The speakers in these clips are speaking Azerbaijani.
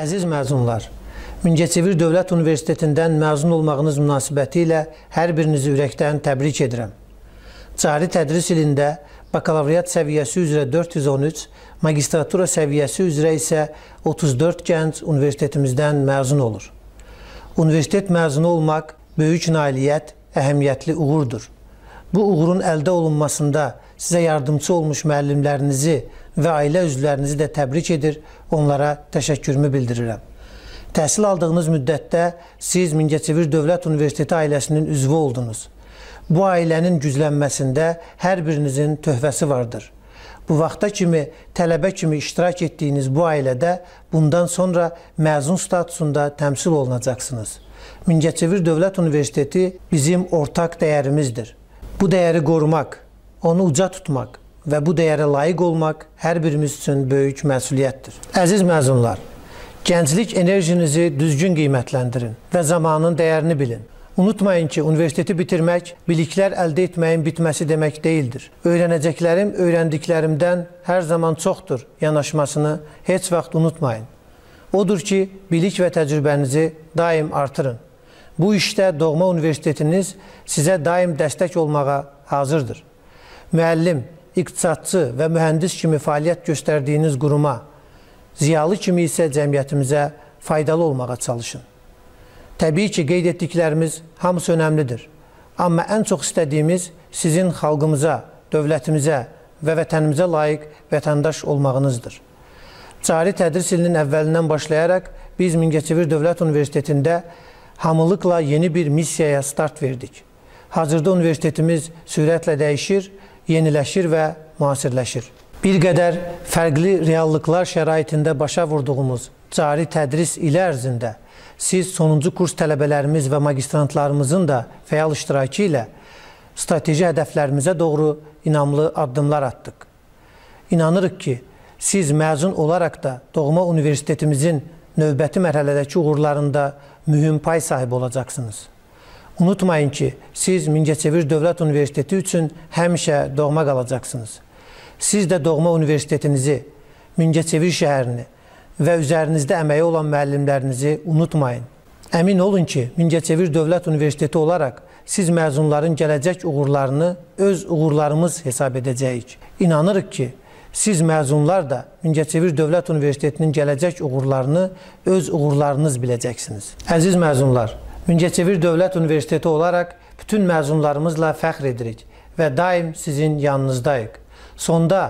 Əziz məzunlar, Mingəçevir Dövlət Universitetindən məzun olmağınız münasibəti ilə hər birinizi ürəkdən təbrik edirəm. Cari tədris ilində bakalavriyat səviyyəsi üzrə 413, magistratura səviyyəsi üzrə isə 34 gənc universitetimizdən məzun olur. Universitet məzunu olmaq böyük nailiyyət, əhəmiyyətli uğurdur. Bu uğurun əldə olunmasında sizə yardımçı olmuş müəllimlərinizi və ailə üzvlərinizi də təbrik edir, onlara təşəkkürümü bildirirəm. Təhsil aldığınız müddətdə siz Mingəçevir Dövlət Universiteti ailəsinin üzvü oldunuz. Bu ailənin güclənməsində hər birinizin töhfəsi vardır. Bu vaxta kimi tələbə kimi iştirak etdiyiniz bu ailədə bundan sonra məzun statusunda təmsil olunacaqsınız. Mingəçevir Dövlət Universiteti bizim ortaq dəyərimizdir. Bu dəyəri qorumaq, onu uca tutmaq və bu dəyərə layiq olmaq hər birimiz üçün böyük məsuliyyətdir. Əziz məzunlar, gənclik enerjinizi düzgün qiymətləndirin və zamanın dəyərini bilin. Unutmayın ki, universiteti bitirmək biliklər əldə etməyin bitməsi demək deyildir. Öyrənəcəklərim öyrəndiklərimdən hər zaman çoxdur yanaşmasını heç vaxt unutmayın. Odur ki, bilik və təcrübənizi daim artırın. Bu işdə doğma universitetiniz sizə daim dəstək olmağa hazırdır. Müəllim, iqtisadçı və mühəndis kimi fəaliyyət göstərdiyiniz quruma, ziyalı kimi isə cəmiyyətimizə faydalı olmağa çalışın. Təbii ki, qeyd etdiklərimiz hamısı önəmlidir. Amma ən çox istədiyimiz sizin xalqımıza, dövlətimizə və vətənimizə layiq vətəndaş olmağınızdır. Cari tədris ilinin əvvəlindən başlayaraq biz Mingəçevir Dövlət Universitetində hamılıqla yeni bir missiyaya start verdik. Hazırda universitetimiz sürətlə dəyişir yeniləşir və müasirləşir. Bir qədər fərqli reallıqlar şəraitində başa vurduğumuz cari tədris ili ərzində siz sonuncu kurs tələbələrimiz və magistrantlarımızın da fəal iştirakı ilə strateji hədəflərimizə doğru inamlı addımlar atdıq. İnanırıq ki, siz məzun olaraq da doğma universitetimizin növbəti mərhələdəki uğurlarında mühüm pay sahibi olacaqsınız. Unutmayın ki, siz Mingəçevir Dövlət Universiteti üçün həmişə doğma qalacaqsınız. Siz də doğma universitetinizi, Mingəçevir şəhərini və üzərinizdə əməyi olan müəllimlərinizi unutmayın. Əmin olun ki, Mingəçevir Dövlət Universiteti olaraq siz məzunların gələcək uğurlarını öz uğurlarımız hesab edəcəyik. İnanırıq ki, siz məzunlar da Mingəçevir Dövlət Universitetinin gələcək uğurlarını öz uğurlarınız biləcəksiniz. Əziz məzunlar, Mingəçevir Dövlət Universiteti olaraq bütün məzunlarımızla fəxr edirik və daim sizin yanınızdayıq. Sonda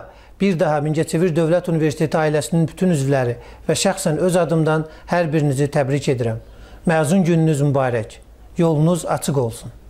bir daha Mingəçevir Dövlət Universiteti ailəsinin bütün üzvləri və şəxsən öz adımdan hər birinizi təbrik edirəm. Məzun gününüz mübarək. Yolunuz açıq olsun.